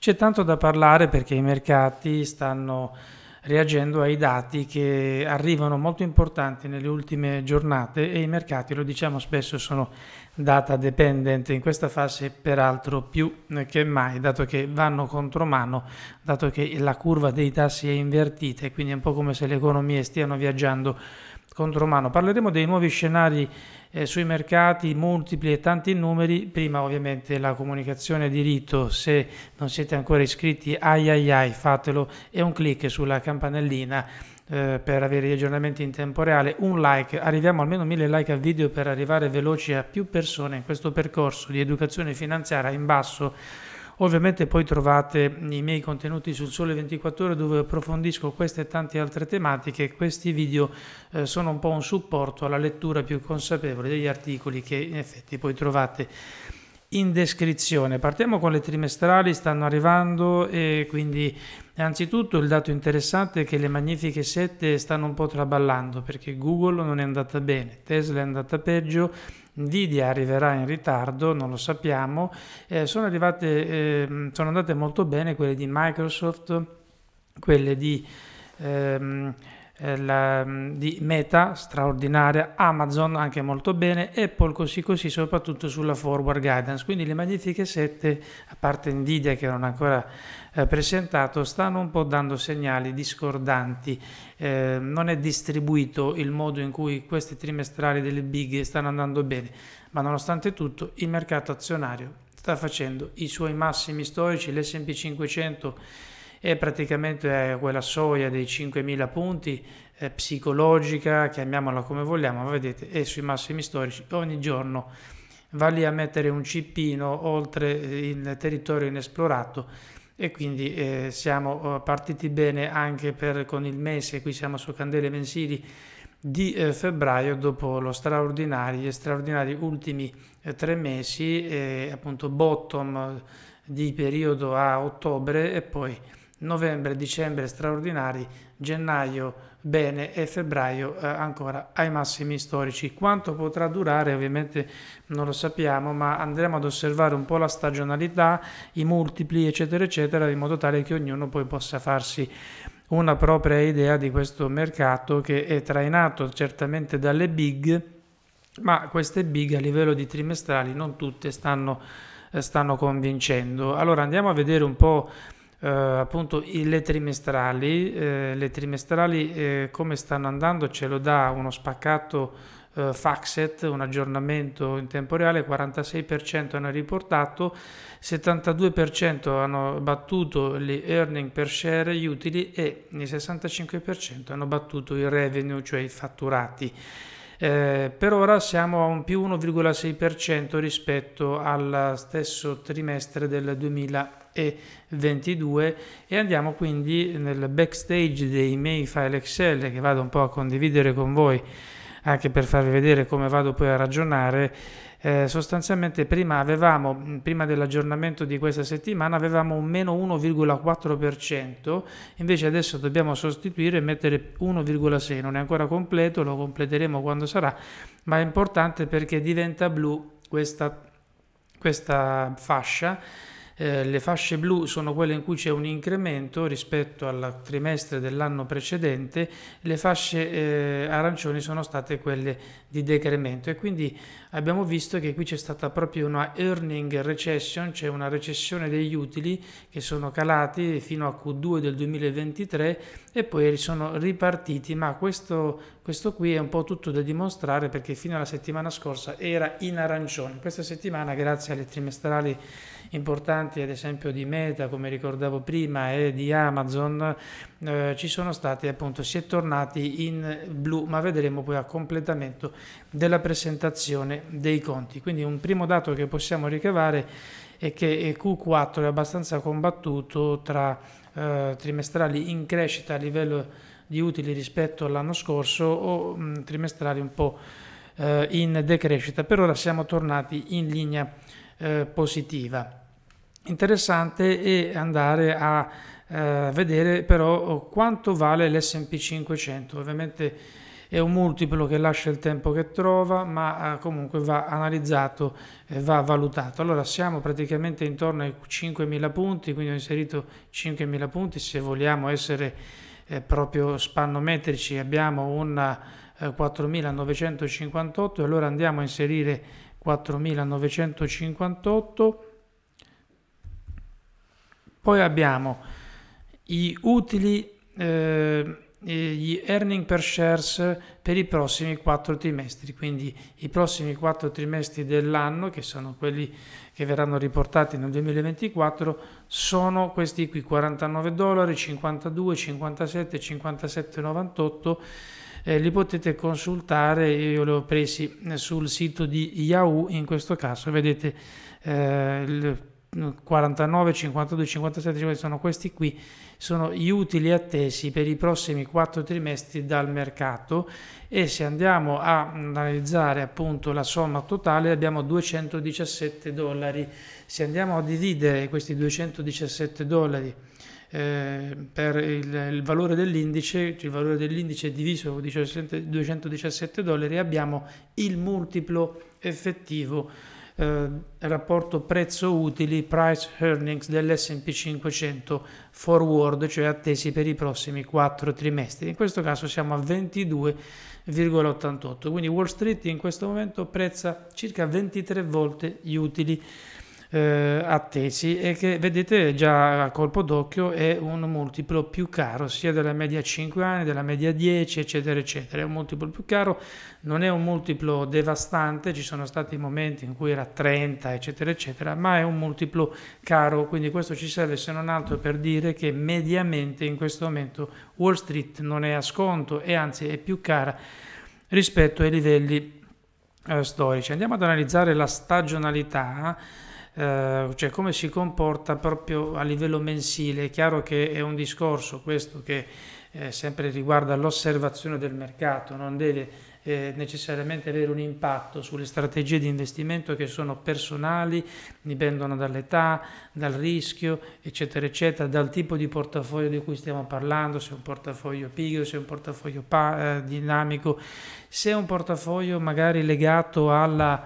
C'è tanto da parlare perché i mercati stanno reagendo ai dati che arrivano molto importanti nelle ultime giornate e i mercati, lo diciamo spesso, sono data dependent in questa fase peraltro più che mai, dato che vanno contromano, dato che la curva dei tassi è invertita e quindi è un po' come se le economie stiano viaggiando contromano. Parleremo dei nuovi scenari eh, sui mercati multipli e tanti numeri, prima ovviamente la comunicazione diritto, se non siete ancora iscritti, ai ai ai, fatelo e un clic sulla campanellina eh, per avere gli aggiornamenti in tempo reale, un like, arriviamo almeno mille like al video per arrivare veloci a più persone in questo percorso di educazione finanziaria in basso Ovviamente poi trovate i miei contenuti sul Sole 24 Ore dove approfondisco queste e tante altre tematiche. Questi video eh, sono un po' un supporto alla lettura più consapevole degli articoli che in effetti poi trovate in descrizione. Partiamo con le trimestrali, stanno arrivando e quindi Innanzitutto il dato interessante è che le magnifiche 7 stanno un po' traballando perché Google non è andata bene, Tesla è andata peggio, Nvidia arriverà in ritardo, non lo sappiamo, eh, sono, arrivate, eh, sono andate molto bene quelle di Microsoft, quelle di ehm, eh, la, mm, di Meta, straordinaria, Amazon anche molto bene, Apple così così, soprattutto sulla forward guidance. Quindi le magnifiche 7, a parte Nvidia che non ha ancora eh, presentato, stanno un po' dando segnali discordanti. Eh, non è distribuito il modo in cui queste trimestrali delle big stanno andando bene, ma nonostante tutto il mercato azionario sta facendo i suoi massimi storici, l'SP 500 è praticamente quella soglia dei 5.000 punti eh, psicologica, chiamiamola come vogliamo, vedete è sui massimi storici ogni giorno va lì a mettere un cippino oltre eh, il territorio inesplorato e quindi eh, siamo eh, partiti bene anche per, con il mese, qui siamo su Candele Mensili di eh, febbraio dopo lo straordinario, gli straordinari ultimi eh, tre mesi, eh, appunto bottom di periodo a ottobre e poi novembre, dicembre straordinari, gennaio bene e febbraio eh, ancora ai massimi storici. Quanto potrà durare ovviamente non lo sappiamo, ma andremo ad osservare un po' la stagionalità, i multipli eccetera eccetera, in modo tale che ognuno poi possa farsi una propria idea di questo mercato che è trainato certamente dalle big, ma queste big a livello di trimestrali non tutte stanno, eh, stanno convincendo. Allora andiamo a vedere un po' eh, appunto le trimestrali, eh, le trimestrali eh, come stanno andando ce lo dà uno spaccato eh, Faxet, un aggiornamento in tempo reale, 46% hanno riportato, 72% hanno battuto gli earning per share, gli utili e il 65% hanno battuto i revenue, cioè i fatturati. Eh, per ora siamo a un più 1,6% rispetto al stesso trimestre del 2020 e 22 e andiamo quindi nel backstage dei miei file Excel che vado un po' a condividere con voi anche per farvi vedere come vado poi a ragionare eh, sostanzialmente prima avevamo prima dell'aggiornamento di questa settimana avevamo un meno 1,4% invece adesso dobbiamo sostituire e mettere 1,6 non è ancora completo lo completeremo quando sarà ma è importante perché diventa blu questa, questa fascia eh, le fasce blu sono quelle in cui c'è un incremento rispetto al trimestre dell'anno precedente, le fasce eh, arancioni sono state quelle di decremento e quindi abbiamo visto che qui c'è stata proprio una earning recession, cioè una recessione degli utili che sono calati fino a Q2 del 2023 e poi sono ripartiti, ma questo, questo qui è un po' tutto da dimostrare perché fino alla settimana scorsa era in arancione. Questa settimana, grazie alle trimestrali importanti, ad esempio di Meta, come ricordavo prima, e di Amazon, eh, ci sono stati appunto, si è tornati in blu, ma vedremo poi a completamento della presentazione dei conti. Quindi un primo dato che possiamo ricavare è che Q4 è abbastanza combattuto tra eh, trimestrali in crescita a livello di utili rispetto all'anno scorso o mh, mm, trimestrali un po' eh, in decrescita. Per ora siamo tornati in linea eh, positiva. Interessante è andare a eh, vedere però quanto vale l'SP 500. Ovviamente è un multiplo che lascia il tempo che trova, ma eh, comunque va analizzato e va valutato. Allora siamo praticamente intorno ai 5.000 punti, quindi ho inserito 5.000 punti, se vogliamo essere eh, proprio spannometrici abbiamo un eh, 4.958 allora andiamo a inserire 4.958, poi abbiamo i utili eh, gli earning per shares per i prossimi quattro trimestri, quindi i prossimi quattro trimestri dell'anno, che sono quelli che verranno riportati nel 2024, sono questi qui 49 dollari, 52, 57, 57,98. Eh, li potete consultare, io li ho presi sul sito di Yahoo, in questo caso vedete eh, il 49, 52, 57, 50 sono questi qui, sono gli utili attesi per i prossimi quattro trimestri dal mercato e se andiamo a analizzare appunto la somma totale abbiamo 217 dollari. Se andiamo a dividere questi 217 dollari eh, per il, il valore dell'indice, cioè il valore dell'indice diviso 217 dollari abbiamo il multiplo effettivo eh, rapporto prezzo-utili, price earnings dell'SP 500 forward, cioè attesi per i prossimi 4 trimestri. In questo caso siamo a 22,88, quindi Wall Street in questo momento prezza circa 23 volte gli utili eh, attesi e che vedete già a colpo d'occhio è un multiplo più caro sia della media 5 anni, della media 10 eccetera eccetera, è un multiplo più caro, non è un multiplo devastante, ci sono stati momenti in cui era 30 eccetera eccetera, ma è un multiplo caro, quindi questo ci serve se non altro per dire che mediamente in questo momento Wall Street non è a sconto e anzi è più cara rispetto ai livelli eh, storici. Andiamo ad analizzare la stagionalità eh, cioè come si comporta proprio a livello mensile. È chiaro che è un discorso questo che eh, sempre riguarda l'osservazione del mercato, non deve eh, necessariamente avere un impatto sulle strategie di investimento che sono personali, dipendono dall'età, dal rischio, eccetera, eccetera, dal tipo di portafoglio di cui stiamo parlando, se è un portafoglio pigro, se è un portafoglio pa- eh, dinamico, se è un portafoglio magari legato alla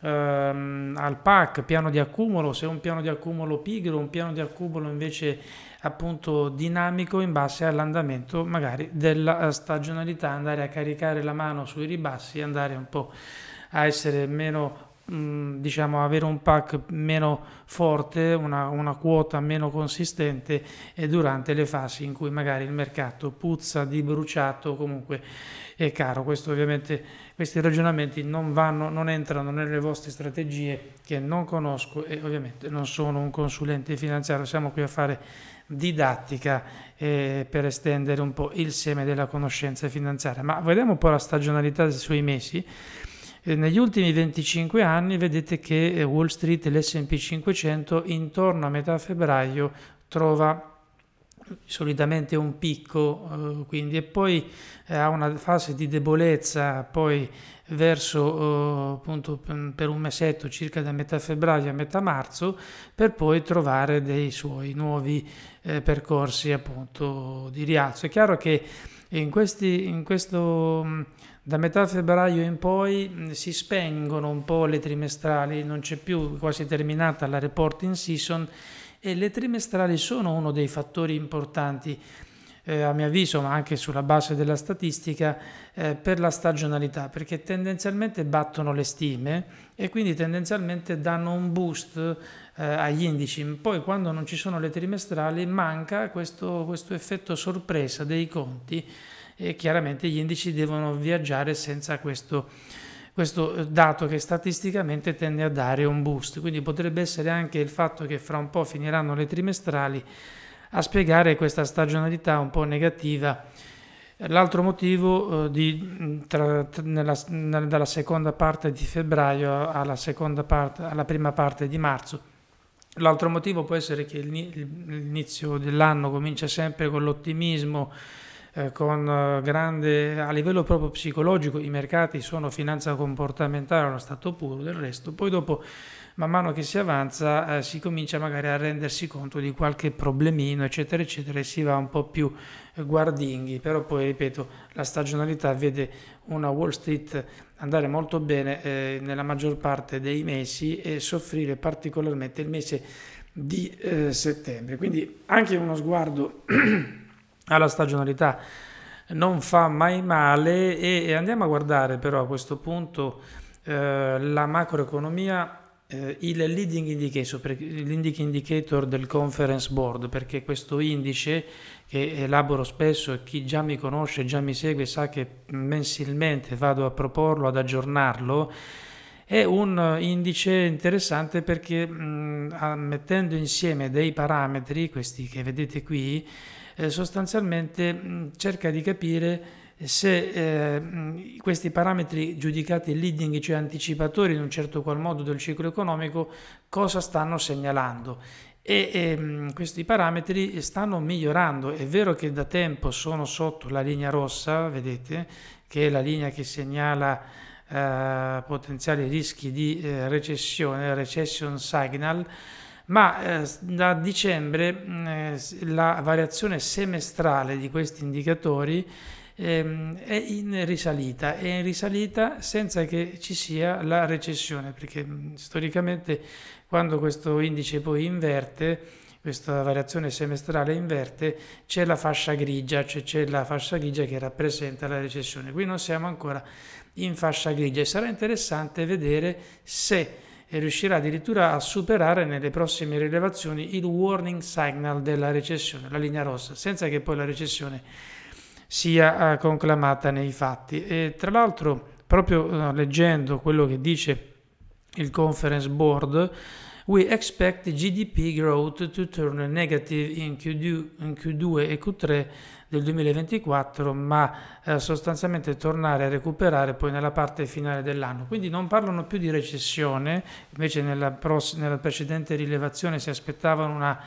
ehm, al PAC, piano di accumulo, se è un piano di accumulo pigro, un piano di accumulo invece appunto dinamico in base all'andamento magari della eh, stagionalità, andare a caricare la mano sui ribassi, andare un po' a essere meno Mm, diciamo, avere un pack meno forte, una, una, quota meno consistente e durante le fasi in cui magari il mercato puzza di bruciato comunque è caro. Questo ovviamente questi ragionamenti non, vanno, non entrano nelle vostre strategie che non conosco e ovviamente non sono un consulente finanziario, siamo qui a fare didattica eh, per estendere un po' il seme della conoscenza finanziaria. Ma vediamo un po' la stagionalità dei suoi mesi. Eh, negli ultimi 25 anni vedete che eh, Wall Street e l'S&P 500 intorno a metà febbraio trova eh, solitamente un picco quindi e poi ha una fase di debolezza poi verso appunto per un mesetto circa da metà febbraio a metà marzo per poi trovare dei suoi nuovi percorsi appunto di rialzo è chiaro che in, questi, in questo mm, da metà febbraio in poi mm, si spengono un po' le trimestrali, non c'è più quasi terminata la reporting season e le trimestrali sono uno dei fattori importanti eh, a mio avviso, ma anche sulla base della statistica, eh, per la stagionalità, perché tendenzialmente battono le stime e quindi tendenzialmente danno un boost eh, agli indici. Poi quando non ci sono le trimestrali manca questo, questo effetto sorpresa dei conti e chiaramente gli indici devono viaggiare senza questo, questo dato che statisticamente tende a dare un boost. Quindi potrebbe essere anche il fatto che fra un po' finiranno le trimestrali a spiegare questa stagionalità un po' negativa. L'altro motivo eh, di, tra, tra, nella, nella, dalla seconda parte di febbraio alla, parte, alla prima parte di marzo. L'altro motivo può essere che l'inizio dell'anno comincia sempre con l'ottimismo eh, con eh, grande, a livello proprio psicologico, i mercati sono finanza comportamentale, uno stato puro del resto, poi dopo man mano che si avanza eh, si comincia magari a rendersi conto di qualche problemino eccetera eccetera e si va un po' più eh, guardinghi però poi ripeto la stagionalità vede una Wall Street andare molto bene eh, nella maggior parte dei mesi e soffrire particolarmente il mese di settembre quindi anche uno sguardo alla stagionalità non fa mai male e, andiamo a guardare però a questo punto eh, la macroeconomia eh, il leading indicator, l'indic indicator del conference board perché questo indice che elaboro spesso e chi già mi conosce, già mi segue sa che mensilmente vado a proporlo, ad aggiornarlo è un indice interessante perché mh, mm, mettendo insieme dei parametri, questi che vedete qui, eh, sostanzialmente mh, mm, cerca di capire se eh, mm, questi parametri giudicati leading, cioè anticipatori in un certo qual modo del ciclo economico, cosa stanno segnalando. E ehm, questi parametri stanno migliorando. È vero che da tempo sono sotto la linea rossa, vedete, che è la linea che segnala eh, potenziali rischi di eh, recessione, recession signal ma eh, da dicembre mm, eh, la variazione semestrale di questi indicatori eh, è in risalita, è in risalita senza che ci sia la recessione, perché mm, storicamente quando questo indice poi inverte, questa variazione semestrale inverte, c'è la fascia grigia, cioè c'è la fascia grigia che rappresenta la recessione. Qui non siamo ancora in fascia grigia e sarà interessante vedere se e riuscirà addirittura a superare nelle prossime rilevazioni il warning signal della recessione, la linea rossa, senza che poi la recessione sia eh, conclamata nei fatti. E tra l'altro, proprio eh, leggendo quello che dice il Conference Board, we expect GDP growth to turn negative in Q2, in Q2 e Q3 del 2024, ma eh, sostanzialmente tornare a recuperare poi nella parte finale dell'anno. Quindi non parlano più di recessione, invece nella, pross- nella precedente rilevazione si aspettavano una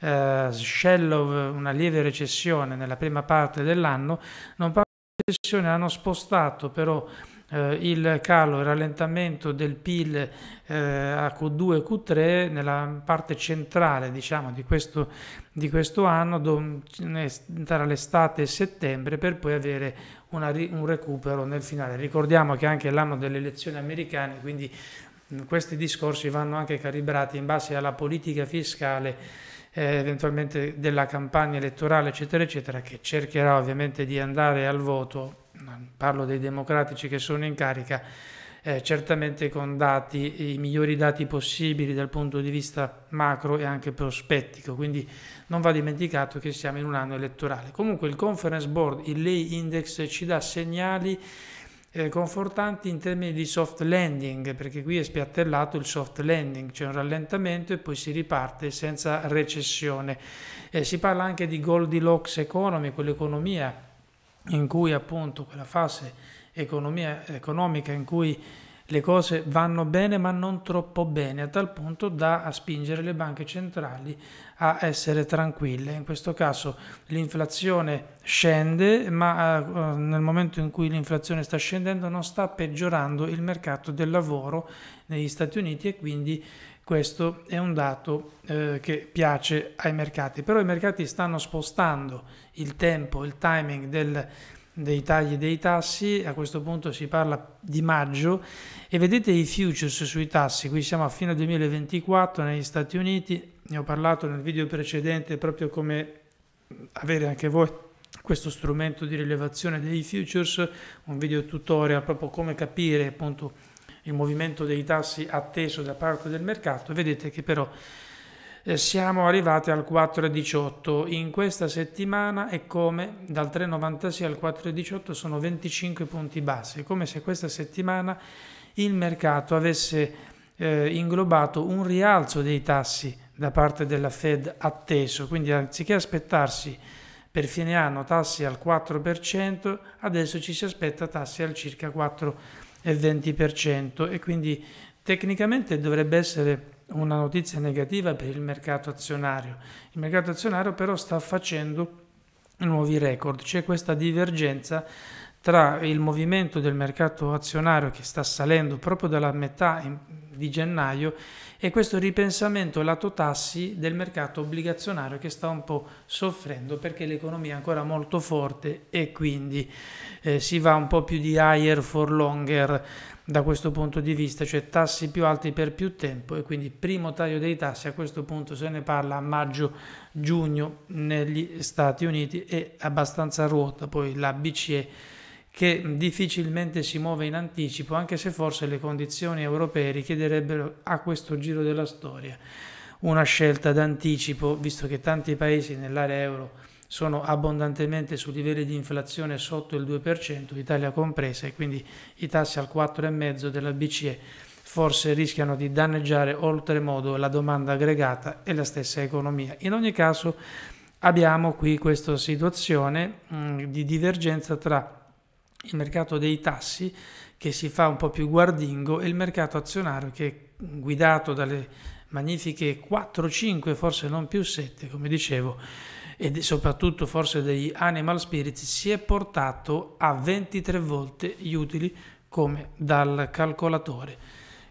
eh, shallow, una lieve recessione nella prima parte dell'anno, non parlano di recessione, hanno spostato però eh, il calo e rallentamento del PIL eh, a Q2 e Q3 nella parte centrale diciamo, di, questo, di questo anno, do, tra l'estate e settembre, per poi avere una, un recupero nel finale. Ricordiamo che anche l'anno delle elezioni americane, quindi questi discorsi vanno anche calibrati in base alla politica fiscale eh, eventualmente della campagna elettorale, eccetera, eccetera, che cercherà ovviamente di andare al voto parlo dei democratici che sono in carica, eh, certamente con dati, i migliori dati possibili dal punto di vista macro e anche prospettico, quindi non va dimenticato che siamo in un anno elettorale. Comunque il Conference Board, il Lei Index ci dà segnali eh, confortanti in termini di soft landing, perché qui è spiattellato il soft landing, cioè un rallentamento e poi si riparte senza recessione. Eh, si parla anche di Goldilocks economy, quell'economia in cui appunto quella fase economia, economica in cui le cose vanno bene ma non troppo bene, a tal punto da spingere le banche centrali a essere tranquille. In questo caso l'inflazione scende, ma eh, nel momento in cui l'inflazione sta scendendo non sta peggiorando il mercato del lavoro negli Stati Uniti e quindi questo è un dato eh, che piace ai mercati, però i mercati stanno spostando il tempo, il timing del, dei tagli dei tassi, a questo punto si parla di maggio e vedete i futures sui tassi, qui siamo a fine 2024 negli Stati Uniti, ne ho parlato nel video precedente proprio come avere anche voi questo strumento di rilevazione dei futures, un video tutorial proprio come capire appunto il movimento dei tassi atteso da parte del mercato, vedete che però eh, siamo arrivati al 4,18 in questa settimana è come dal 3,96 al 4,18 sono 25 punti bassi, è come se questa settimana il mercato avesse eh, inglobato un rialzo dei tassi da parte della Fed atteso, quindi anziché aspettarsi per fine anno tassi al 4%, adesso ci si aspetta tassi al circa 4% e 20% e quindi tecnicamente dovrebbe essere una notizia negativa per il mercato azionario. Il mercato azionario però sta facendo nuovi record, c'è questa divergenza tra il movimento del mercato azionario che sta salendo proprio dalla metà di gennaio e questo ripensamento lato tassi del mercato obbligazionario che sta un po' soffrendo perché l'economia è ancora molto forte e quindi eh, si va un po' più di higher for longer da questo punto di vista, cioè tassi più alti per più tempo e quindi primo taglio dei tassi a questo punto se ne parla a maggio-giugno negli Stati Uniti e abbastanza ruota poi la BCE che difficilmente si muove in anticipo, anche se forse le condizioni europee richiederebbero a questo giro della storia una scelta d'anticipo, visto che tanti paesi nell'area euro sono abbondantemente su livelli di inflazione sotto il 2%, Italia compresa, e quindi i tassi al 4,5% della BCE forse rischiano di danneggiare oltremodo la domanda aggregata e la stessa economia. In ogni caso abbiamo qui questa situazione mh, mm, di divergenza tra il mercato dei tassi che si fa un po' più guardingo e il mercato azionario che è guidato dalle magnifiche 4, 5, forse non più 7, come dicevo, e soprattutto forse degli animal spirits, si è portato a 23 volte gli utili come dal calcolatore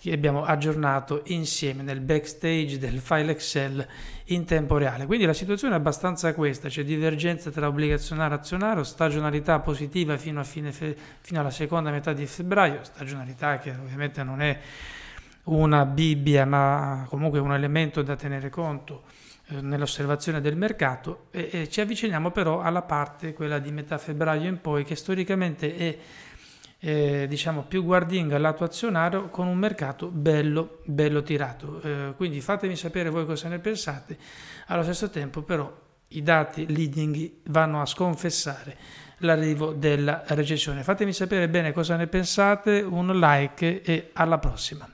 che abbiamo aggiornato insieme nel backstage del file Excel in tempo reale. Quindi la situazione è abbastanza questa, c'è divergenza tra obbligazionario e azionario, stagionalità positiva fino, fe- fino alla seconda metà di febbraio, stagionalità che ovviamente non è una Bibbia ma comunque un elemento da tenere conto eh, nell'osservazione del mercato e, e, ci avviciniamo però alla parte, quella di metà febbraio in poi, che storicamente è eh, diciamo più guardinga al lato azionario con un mercato bello, bello tirato. Eh, quindi fatemi sapere voi cosa ne pensate. Allo stesso tempo però i dati leading vanno a sconfessare l'arrivo della recessione. Fatemi sapere bene cosa ne pensate, un like e alla prossima.